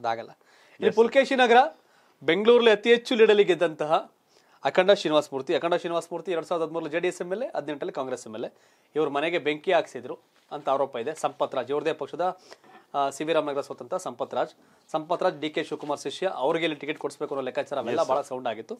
ಅದಾಗಲ್ಲ ಇಲ್ಲಿ ಪುಲ್ಕೇಶಿ ನಗರ ಬೆಂಗಳೂರಲ್ಲಿ ಅತಿ ಹೆಚ್ಚು ಲೀಡಲ್ಲಿ ಗೆದ್ದಂತಹ ಅಖಂಡ ಶ್ರೀನಿವಾಸ ಮೂರ್ತಿ ಅಖಂಡ ಶ್ರೀನಿವಾಸ ಮೂರ್ತಿ ಎರಡ್ ಸಾವಿರದ ಹದಿಮೂರಲ್ಲಿ J D S M L A ಹದಿನೆಂಟರಲ್ಲಿ ಕಾಂಗ್ರೆಸ್ ಎಮ್ ಎಲ್ ಎ ಇವ್ರ ಮನೆಗೆ ಬೆಂಕಿ ಹಾಕ್ಸಿದ್ರು ಅಂತ ಆರೋಪ ಇದೆ ಸಂಪತ್ ರಾಜ್ ಇವ್ರದೇ ಪಕ್ಷದ ಸಿ ವಿ ರಾಮನಗರ ಸ್ವತಂತ್ರ ಸಂಪತ್ ರಾಜ್ ಸಂಪತ್ ರಾಜ್ ಡಿ ಕೆ ಶಿವಕುಮಾರ್ ಶಿಷ್ಯ ಅವ್ರಿಗೆ ಇಲ್ಲಿ ಟಿಕೆಟ್ ಕೊಡಿಸ್ಬೇಕು ಅನ್ನೋ ಲೆಕ್ಕಾಚಾರ ಅವೆಲ್ಲ ಭಾಳ ಸೌಂಡ್ ಆಗಿತ್ತು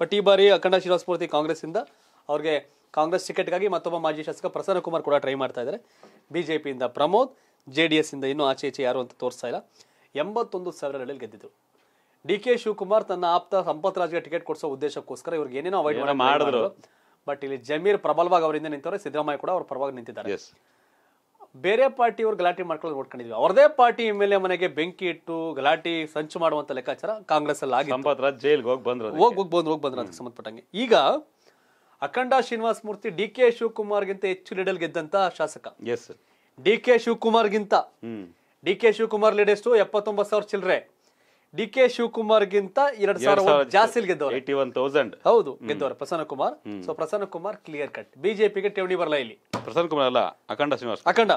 ಬಟ್ ಈ ಬಾರಿ ಅಖಂಡ ಶ್ರೀನಿವಾಸ ಮೂರ್ತಿ ಕಾಂಗ್ರೆಸ್ಸಿಂದ ಅವ್ರಿಗೆ ಕಾಂಗ್ರೆಸ್ ಟಿಕೆಟ್ಗಾಗಿ ಮತ್ತೊಬ್ಬ ಮಾಜಿ ಶಾಸಕ ಪ್ರಸನ್ನ ಕುಮಾರ್ ಕೂಡ ಟ್ರೈ ಮಾಡ್ತಾ ಇದ್ದಾರೆ ಬಿ ಜೆ ಪಿಯಿಂದ ಪ್ರಮೋದ್ ಜೆ ಡಿ ಎಸ್ ಇಂದ ಇನ್ನೂ ಆಚೆ ಈಚೆ ಯಾರು ಅಂತ ತೋರಿಸ್ತಾ ಇಲ್ಲ ಎಂಬತ್ತೊಂದು ಸಾವಿರಗಳಲ್ಲಿ ಗೆದ್ದಿದ್ರು ಡಿ ಕೆ ಶಿವಕುಮಾರ್ ತನ್ನ ಆಪ್ತ ಸಂಪತ್ ರಾಜ್ಗೆ ಟಿಕೆಟ್ ಕೊಡಿಸೋ ಉದ್ದೇಶಕ್ಕೋಸ್ಕರ ಇವ್ರಿಗೆ ಏನೇನೋ ಅವಾಯ್ಡ್ ಮಾಡಿದ್ರು ಬಟ್ ಇಲ್ಲಿ ಜಮೀರ್ ಪ್ರಬಲವಾಗಿ ಅವರಿಂದ ನಿಂತವ್ರೆ ಸಿದ್ದರಾಮಯ್ಯ ಕೂಡ ಅವ್ರ ಪರವಾಗಿ ನಿಂತಿದ್ದಾರೆ ಬೇರೆ ಪಾರ್ಟಿ ಅವ್ರು ಗಲಾಟೆ ಮಾಡ್ಕೊಳ್ಳೋದು ನೋಡ್ಕೊಂಡಿದ್ವಿ ಅವ್ರದೇ ಪಾರ್ಟಿ ಎಮ್ ಎಲ್ ಎ ಮನೆಗೆ ಬೆಂಕಿ ಇಟ್ಟು ಗಲಾಟೆ ಸಂಚು ಮಾಡುವಂತ ಲೆಕ್ಕಾಚಾರ ಕಾಂಗ್ರೆಸ್ ಅಲ್ಲಿ ಆಗಿ ಜೈಲ್ಗೆ ಹೋಗಿ ಬಂದ್ರು ಹೋಗಿ ಹೋಗಿ ಬಂದ್ರು ಹೋಗಿ ಬಂದ್ರು ಅದಕ್ಕೆ ಸಂಬಂಧಪಟ್ಟಂಗೆ ಈಗ ಅಖಂಡ ಶ್ರೀನಿವಾಸ ಮೂರ್ತಿ ಡಿ ಕೆ ಶಿವಕುಮಾರ್ಗಿಂತ ಹೆಚ್ಚು ಲೀಡಲ್ ಗೆದ್ದಂತ ಶಾಸಕ ಎಸ್ ಡಿ ಕೆ ಶಿವಕುಮಾರ್ಗಿಂತ ಡಿ ಕೆ ಶಿವಕುಮಾರ್ ಲೇಟೆಸ್ಟು ಎಪ್ಪತ್ತೊಂಬತ್ತು ಸಾವಿರ ಚಿಲ್ಲರೆ ಡಿ ಕೆ ಗಿಂತ ಎರಡ್ ಸಾವಿರ ಜಾಸ್ತಿ ಗೆದ್ದವರು ಹೌದು ಗೆದ್ದವರು Prasanna Kumar so Prasanna Kumar clear cut ಬಿಜೆಪಿಗೆ ಠೇವಣಿ ಬರಲ್ಲ ಇಲ್ಲಿ ಪ್ರಸನ್ನ ಕುಮಾರ್ ಅಲ್ಲ ಅಖಂಡ ಶ್ರೀನಿವಾಸ್ ಅಖಂಡ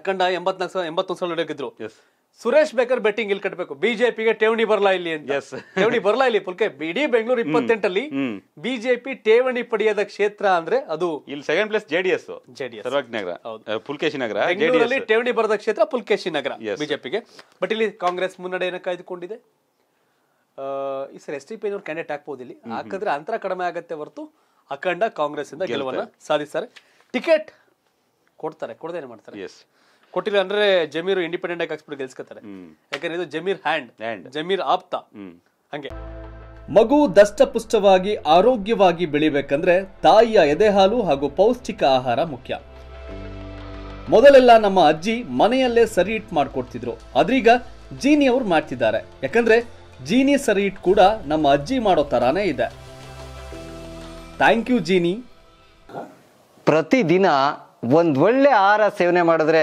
ಅಖಂಡ ಎಂಬತ್ನಾಲ್ಕು ಸಾವಿರ ಎಂಬತ್ತೊಂದು ಸಾವಿರ ಗೆದ್ದರು ಸುರೇಶ್ ಬೇಕರ್ ಬೆಟ್ಟಿಂಗ್ ಇಲ್ಲಿ ಕಟ್ಟಬೇಕು ಬಿಜೆಪಿಗೆ ಠೇವಣಿ ಬರ್ಲಾ ಇಲ್ಲಿ ಅಂತ ಠೇವಣಿ ಬರಲ್ಲ ಇಲ್ಲಿ ಪುಲ್ಕೆ ಇಡೀ ಬೆಂಗಳೂರು ಇಪ್ಪತ್ತೆಂಟಲ್ಲಿ ಬಿಜೆಪಿ ಠೇವಣಿ ಪಡೆಯದ ಕ್ಷೇತ್ರ ಅಂದ್ರೆ ಅದು ಇಲ್ಲಿ second place JDS JDS Nagar Pulakeshi Nagar ಬೆಂಗಳೂರಲ್ಲಿ ಠೇವಣಿ ಬರದ ಕ್ಷೇತ್ರ ಪುಲ್ಕೇಶಿ ನಗರ ಬಿಜೆಪಿಗೆ ಬಟ್ ಇಲ್ಲಿ ಕಾಂಗ್ರೆಸ್ ಮುನ್ನಡೆ ಮುನ್ನಡೆಯನ್ನು ಕಾಯ್ದುಕೊಂಡಿದೆ ಈ sir S T P candidate ಹಾಕ್ಬೋದು ಇಲ್ಲಿ ಹಾಕಿದ್ರೆ ಅಂತರ ಕಡಿಮೆ ಆಗತ್ತೆ ಹೊರತು ಅಖಂಡ ಕಾಂಗ್ರೆಸ್ ಇಂದ ಗೆಲುವನ್ನು ಸಾಧಿಸ್ತಾರೆ ಟಿಕೆಟ್ ಕೊಡ್ತಾರೆ ಕೊಡದೇನೆ ಮಾಡ್ತಾರೆ ಕೊಟ್ಟಿಲ್ಲ ಅಂದ್ರೆ ಜಮೀರ್ ಇಂಡಿಪೆಂಡೆಂಟ್ ಆಗಿ ಹಾಕ್ಸ್ಬಿಟ್ಟು ಗೆಲ್ಸ್ಕೊತಾರೆ ಯಾಕಂದ್ರೆ ಇದು ಜಮೀರ್ ಹ್ಯಾಂಡ್ ಹ್ಯಾಂಡ್ ಜಮೀರ್ ಆಪ್ತ ಹಂಗೆ ಮಗು ದಷ್ಟಪುಷ್ಟವಾಗಿ ಆರೋಗ್ಯವಾಗಿ ಬೆಳಿಬೇಕಂದ್ರೆ ತಾಯಿಯ ಎದೆಹಾಲು ಹಾಗೂ ಪೌಷ್ಟಿಕ ಆಹಾರ ಮುಖ್ಯ ಮೊದಲೆಲ್ಲ ನಮ್ಮ ಅಜ್ಜಿ ಮನೆಯಲ್ಲೇ ಸರಿ ಇಟ್ ಮಾಡ್ಕೊಡ್ತಿದ್ರು ಅದ್ರೀಗ ಜೀನಿ ಅವ್ರು ಮಾಡ್ತಿದ್ದಾರೆ ಯಾಕಂದ್ರೆ ಜೀನಿ ಸರಿ ಇಟ್ ಕೂಡ ನಮ್ಮ ಅಜ್ಜಿ ಮಾಡೋ ತರಾನೇ ಇದೆ ಥ್ಯಾಂಕ್ ಯು ಜೀನಿ ಪ್ರತಿದಿನ ಒಂದು ಒಳ್ಳೆ ಆಹಾರ ಸೇವನೆ ಮಾಡಿದ್ರೆ